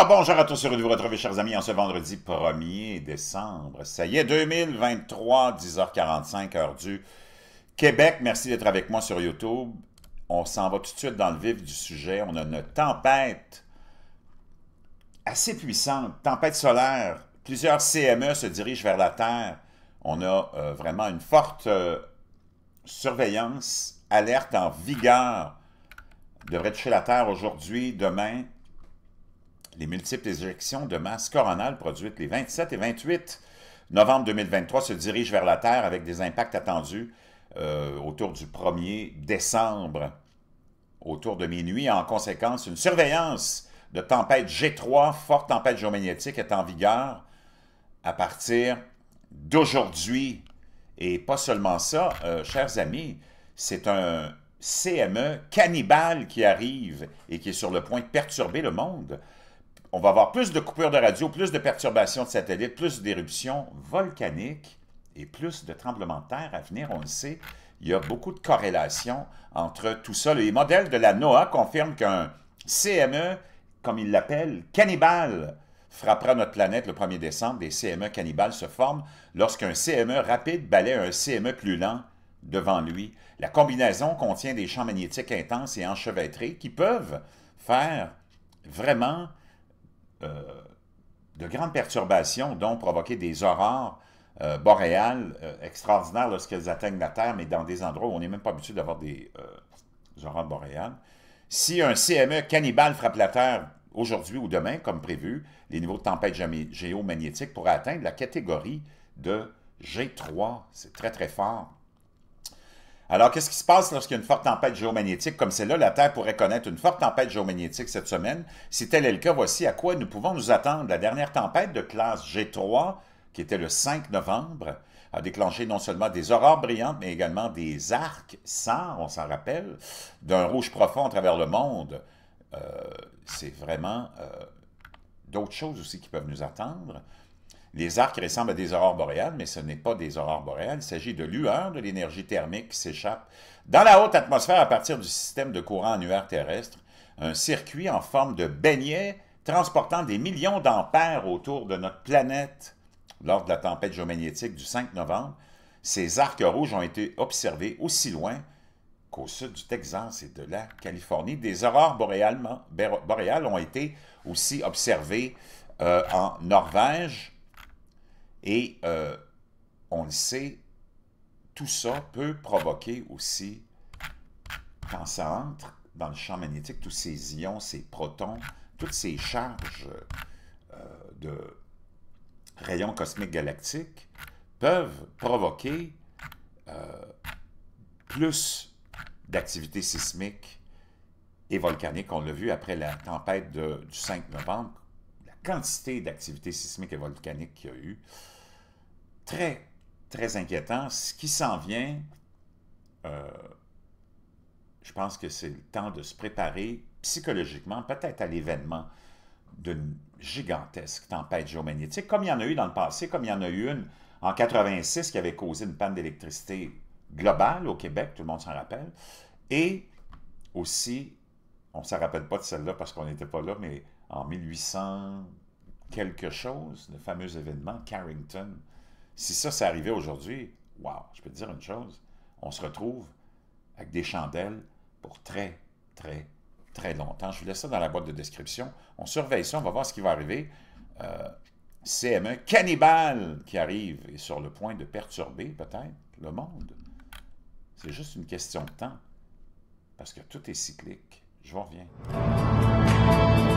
Ah, bonjour à tous, heureux de vous retrouver, chers amis, en ce vendredi 1er décembre. Ça y est, 2023, 10h45, heure du Québec. Merci d'être avec moi sur YouTube. On s'en va tout de suite dans le vif du sujet. On a une tempête assez puissante, tempête solaire. Plusieurs CME se dirigent vers la Terre. On a euh, vraiment une forte euh, surveillance, alerte en vigueur. Devrait toucher la Terre aujourd'hui, demain, les multiples éjections de masse coronale produites les 27 et 28 novembre 2023 se dirigent vers la Terre avec des impacts attendus euh, autour du 1er décembre, autour de minuit. En conséquence, une surveillance de tempête G3, forte tempête géomagnétique, est en vigueur à partir d'aujourd'hui. Et pas seulement ça, euh, chers amis, c'est un CME cannibale qui arrive et qui est sur le point de perturber le monde on va avoir plus de coupures de radio, plus de perturbations de satellites, plus d'éruptions volcaniques et plus de tremblements de terre à venir, on le sait. Il y a beaucoup de corrélations entre tout ça. Les modèles de la NOAA confirment qu'un CME, comme ils l'appellent, cannibale, frappera notre planète le 1er décembre. Des CME cannibales se forment lorsqu'un CME rapide balaie un CME plus lent devant lui. La combinaison contient des champs magnétiques intenses et enchevêtrés qui peuvent faire vraiment euh, de grandes perturbations, dont provoquer des aurores euh, boréales euh, extraordinaires lorsqu'elles atteignent la Terre, mais dans des endroits où on n'est même pas habitué d'avoir des, aurores boréales. Si un CME cannibale frappe la Terre aujourd'hui ou demain, comme prévu, les niveaux de tempête géomagnétique pourraient atteindre la catégorie de G3. C'est très, très fort. Alors, qu'est-ce qui se passe lorsqu'il y a une forte tempête géomagnétique comme celle-là? La Terre pourrait connaître une forte tempête géomagnétique cette semaine. Si tel est le cas, voici à quoi nous pouvons nous attendre. La dernière tempête de classe G3, qui était le 5 novembre, a déclenché non seulement des aurores brillantes, mais également des arcs sans, on s'en rappelle, d'un rouge profond à travers le monde. Euh, c'est vraiment euh, d'autres choses aussi qui peuvent nous attendre. Les arcs ressemblent à des aurores boréales, mais ce n'est pas des aurores boréales. Il s'agit de lueurs de l'énergie thermique qui s'échappe dans la haute atmosphère à partir du système de courant annuaire terrestre, un circuit en forme de beignet transportant des millions d'ampères autour de notre planète lors de la tempête géomagnétique du 5 novembre. Ces arcs rouges ont été observés aussi loin qu'au sud du Texas et de la Californie. Des aurores boréales, ont été aussi observées euh, en Norvège, et euh, on le sait, tout ça peut provoquer aussi, quand ça entre dans le champ magnétique, tous ces ions, ces protons, toutes ces charges euh, de rayons cosmiques galactiques peuvent provoquer euh, plus d'activités sismiques et volcaniques, On l'a vu après la tempête du 5 novembre, quantité d'activités sismiques et volcaniques qu'il y a eu. Très, très inquiétant. Ce qui s'en vient, euh, je pense que c'est le temps de se préparer psychologiquement, peut-être à l'événement d'une gigantesque tempête géomagnétique, comme il y en a eu dans le passé, comme il y en a eu une en 86 qui avait causé une panne d'électricité globale au Québec, tout le monde s'en rappelle, et aussi, on ne s'en rappelle pas de celle-là parce qu'on n'était pas là, mais en 1800 quelque chose, le fameux événement Carrington. Si ça, s'est arrivé aujourd'hui, waouh, je peux dire une chose, on se retrouve avec des chandelles pour très, très, très longtemps. Je vous laisse ça dans la boîte de description. On surveille ça, on va voir ce qui va arriver. Euh, c'est un cannibale qui arrive et sur le point de perturber peut-être le monde. C'est juste une question de temps parce que tout est cyclique. Je reviens.